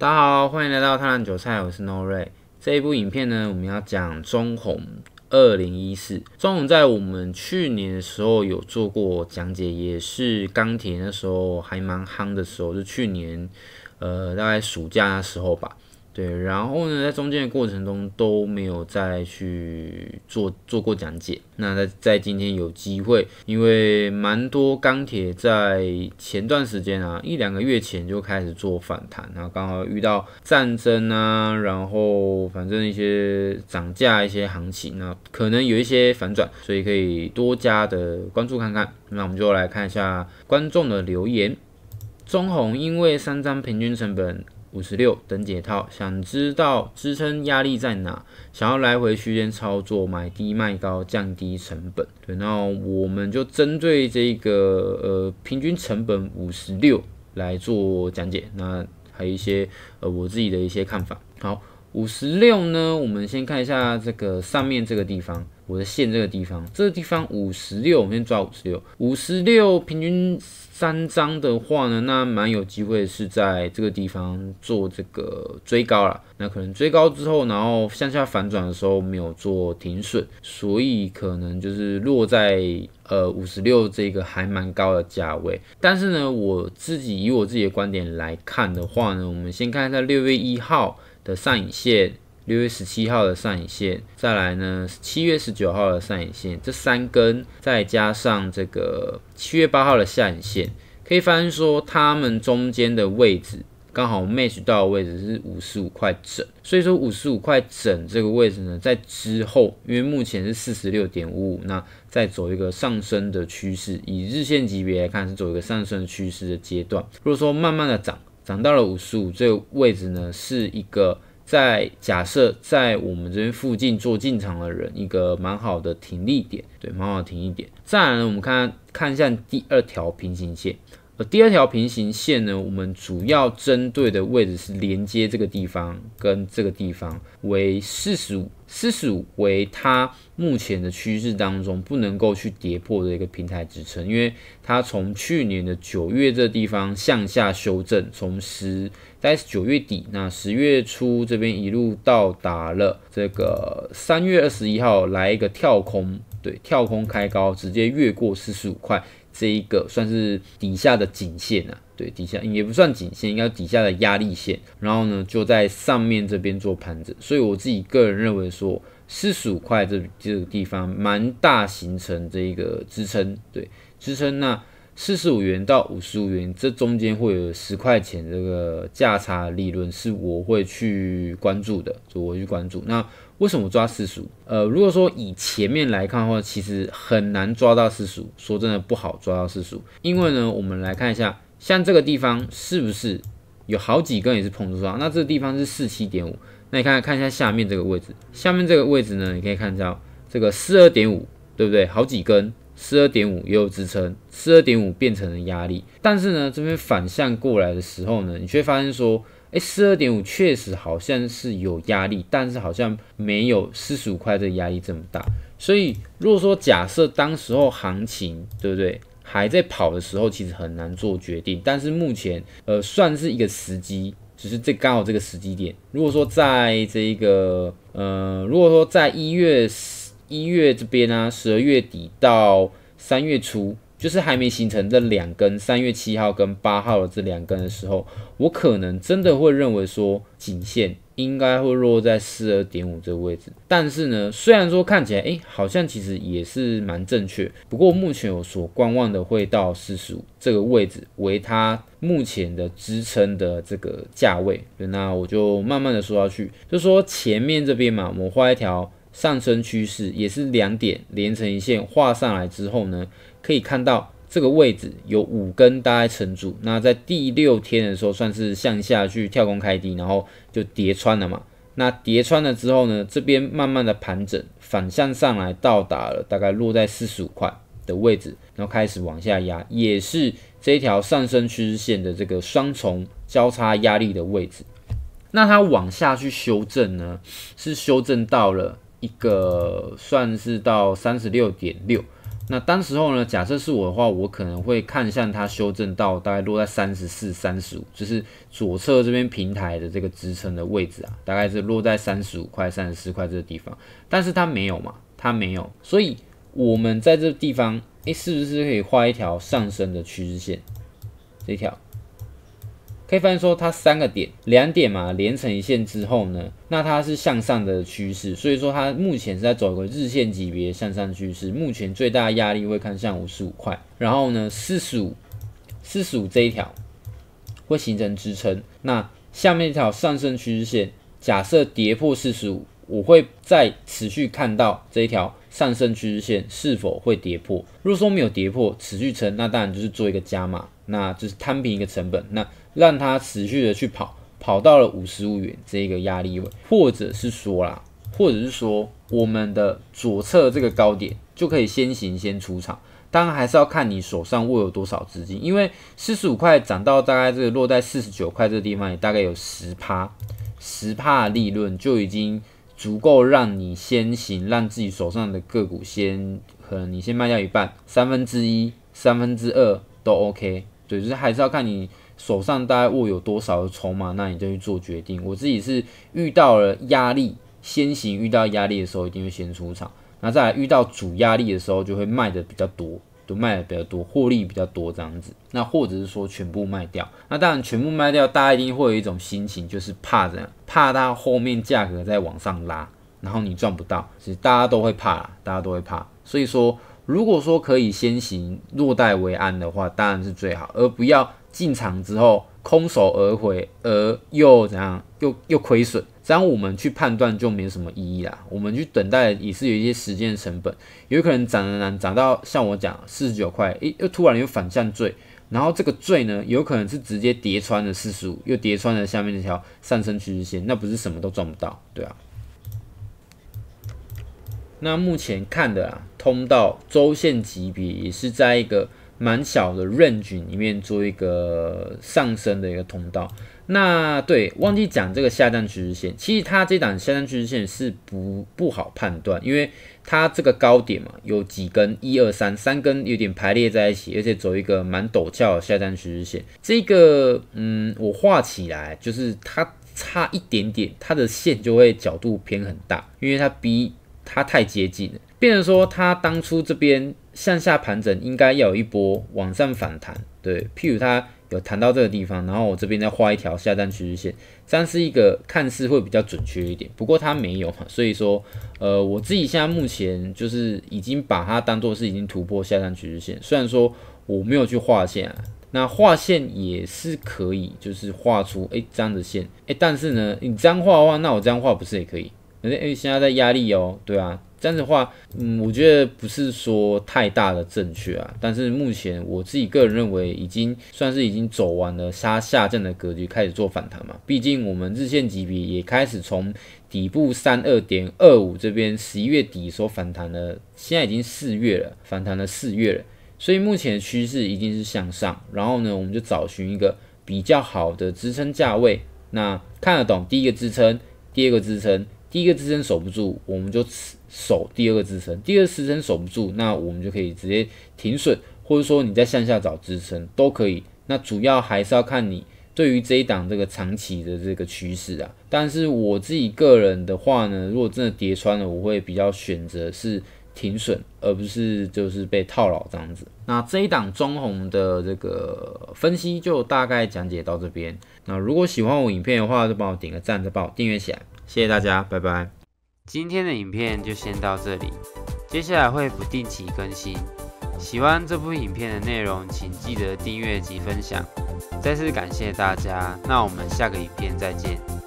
大家好，欢迎来到贪婪韭菜，我是 No Ray。这一部影片呢，我们要讲中红二零一四。中红在我们去年的时候有做过讲解，也是钢铁那时候还蛮夯的时候，就去年，呃，大概暑假那时候吧。对，然后呢，在中间的过程中都没有再去做做过讲解。那在在今天有机会，因为蛮多钢铁在前段时间啊，一两个月前就开始做反弹，然后刚好遇到战争啊，然后反正一些涨价一些行情，那可能有一些反转，所以可以多加的关注看看。那我们就来看一下观众的留言。中红因为三张平均成本。五十六等解套，想知道支撑压力在哪？想要来回区间操作，买低卖高，降低成本。对，那我们就针对这个呃平均成本五十六来做讲解。那还有一些呃我自己的一些看法。好，五十六呢，我们先看一下这个上面这个地方。我的线这个地方，这个地方五十六，我们先抓五十六，五十六平均三张的话呢，那蛮有机会是在这个地方做这个追高了。那可能追高之后，然后向下反转的时候没有做停损，所以可能就是落在呃五十六这个还蛮高的价位。但是呢，我自己以我自己的观点来看的话呢，我们先看一下六月一号的上影线。六月十七号的上影线，再来呢，七月十九号的上影线，这三根再加上这个七月八号的下影线，可以发现说，它们中间的位置刚好 match 到的位置是五十五块整，所以说五十五块整这个位置呢，在之后，因为目前是四十六点五五，那再走一个上升的趋势，以日线级别来看是走一个上升趋势的阶段，如果说慢慢的涨，涨到了五十五这个位置呢，是一个。在假设在我们这边附近做进场的人，一个蛮好的停利点，对，蛮好停力点。再来呢，我们看看一下第二条平行线。第二条平行线呢，我们主要针对的位置是连接这个地方跟这个地方为四十五，四十五为它目前的趋势当中不能够去跌破的一个平台支撑，因为它从去年的九月这地方向下修正，从十在九月底，那十月初这边一路到达了这个三月二十一号来一个跳空。对，跳空开高，直接越过四十五块这一个算是底下的颈线啊。对，底下也不算颈线，应该底下的压力线。然后呢，就在上面这边做盘整。所以我自己个人认为说，四十五块这这个地方蛮大，形成这一个支撑。对，支撑那四十五元到五十五元这中间会有十块钱这个价差利润，是我会去关注的，就我会去关注那。为什么抓四十五？呃，如果说以前面来看的话，其实很难抓到四十五。说真的，不好抓到四十五。因为呢，我们来看一下，像这个地方是不是有好几根也是碰触上？那这个地方是四七点五。那你看看一下下面这个位置，下面这个位置呢，你可以看到这个四二点五，对不对？好几根四二点五也有支撑，四二点五变成了压力。但是呢，这边反向过来的时候呢，你却发现说。哎，四二点五确实好像是有压力，但是好像没有四十五块这个压力这么大。所以如果说假设当时候行情对不对还在跑的时候，其实很难做决定。但是目前呃算是一个时机，只是这刚好这个时机点。如果说在这个呃如果说在一月一月这边呢，十二月底到三月初。就是还没形成这两根，三月七号跟八号的这两根的时候，我可能真的会认为说颈线应该会落在四二点五这个位置。但是呢，虽然说看起来诶好像其实也是蛮正确。不过目前我所观望的会到四十五这个位置为它目前的支撑的这个价位。那我就慢慢的说下去，就说前面这边嘛，我画一条。上升趋势也是两点连成一线画上来之后呢，可以看到这个位置有五根大概成组，那在第六天的时候算是向下去跳空开低，然后就叠穿了嘛。那叠穿了之后呢，这边慢慢的盘整，反向上来到达了大概落在四十五块的位置，然后开始往下压，也是这条上升趋势线的这个双重交叉压力的位置。那它往下去修正呢，是修正到了。一个算是到三十六点六，那当时候呢？假设是我的话，我可能会看向它修正到大概落在三十四、三十五，就是左侧这边平台的这个支撑的位置啊，大概是落在三十五块、三十四块这个地方。但是它没有嘛，它没有，所以我们在这地方，哎，是不是可以画一条上升的趋势线？这条。可以发现，说它三个点，两点嘛连成一线之后呢，那它是向上的趋势，所以说它目前是在走一个日线级别向上趋势。目前最大的压力会看向五十五块，然后呢四十五，四十五这一条会形成支撑。那下面一条上升趋势线，假设跌破四十五，我会再持续看到这一条上升趋势线是否会跌破。如果说没有跌破，持续撑，那当然就是做一个加码，那就是摊平一个成本。那让它持续的去跑，跑到了五十五元这个压力位，或者是说啦，或者是说我们的左侧这个高点就可以先行先出场。当然还是要看你手上握有多少资金，因为四十五块涨到大概这个落在四十九块这个地方，也大概有十趴，十趴利润就已经足够让你先行让自己手上的个股先，可能你先卖掉一半，三分之一、三分之二都 OK。对，就是还是要看你。手上大概握有多少的筹码，那你就去做决定。我自己是遇到了压力，先行遇到压力的时候一定会先出场，那再来遇到主压力的时候就会卖的比较多，就卖的比较多，获利比较多这样子。那或者是说全部卖掉，那当然全部卖掉，大家一定会有一种心情，就是怕这样，怕它后面价格再往上拉，然后你赚不到，是大家都会怕，大家都会怕。所以说，如果说可以先行落袋为安的话，当然是最好，而不要。进场之后空手而回，而又怎样，又又亏损，这样我们去判断就没有什么意义啦。我们去等待也是有一些时间成本，有可能涨难，涨到像我讲四十九块，诶，又突然又反向坠，然后这个坠呢，有可能是直接叠穿了四十五，又叠穿了下面那条上升趋势线，那不是什么都赚不到，对啊。那目前看的啊，通道周线级别也是在一个。蛮小的 range 里面做一个上升的一个通道。那对，忘记讲这个下降趋势线。其实它这档下降趋势线是不不好判断，因为它这个高点嘛，有几根一二三，三根有点排列在一起，而且走一个蛮陡峭的下降趋势线。这个，嗯，我画起来就是它差一点点，它的线就会角度偏很大，因为它比。它太接近了，变成说它当初这边向下盘整，应该要有一波往上反弹，对，譬如它有弹到这个地方，然后我这边再画一条下降趋势线，这样是一个看似会比较准确一点，不过它没有嘛，所以说，呃，我自己现在目前就是已经把它当做是已经突破下降趋势线，虽然说我没有去画线啊，那画线也是可以，就是画出诶这样的线，诶，但是呢，你这样画的话，那我这样画不是也可以？因为现在在压力哦，对啊，这样的话，嗯，我觉得不是说太大的正确啊。但是目前我自己个人认为，已经算是已经走完了杀下降的格局，开始做反弹嘛。毕竟我们日线级别也开始从底部三二点二五这边十一月底所反弹了，现在已经四月了，反弹了四月了。所以目前趋势已经是向上，然后呢，我们就找寻一个比较好的支撑价位，那看得懂第一个支撑，第二个支撑。第一个支撑守不住，我们就守第二个支撑；第二个支撑守不住，那我们就可以直接停损，或者说你再向下找支撑都可以。那主要还是要看你对于这一档这个长期的这个趋势啊。但是我自己个人的话呢，如果真的跌穿了，我会比较选择是。停损，而不是就是被套牢这样子。那这一档中红的这个分析就大概讲解到这边。那如果喜欢我影片的话，就帮我点个赞，再帮我订阅起来。谢谢大家，拜拜。今天的影片就先到这里，接下来会不定期更新。喜欢这部影片的内容，请记得订阅及分享。再次感谢大家，那我们下个影片再见。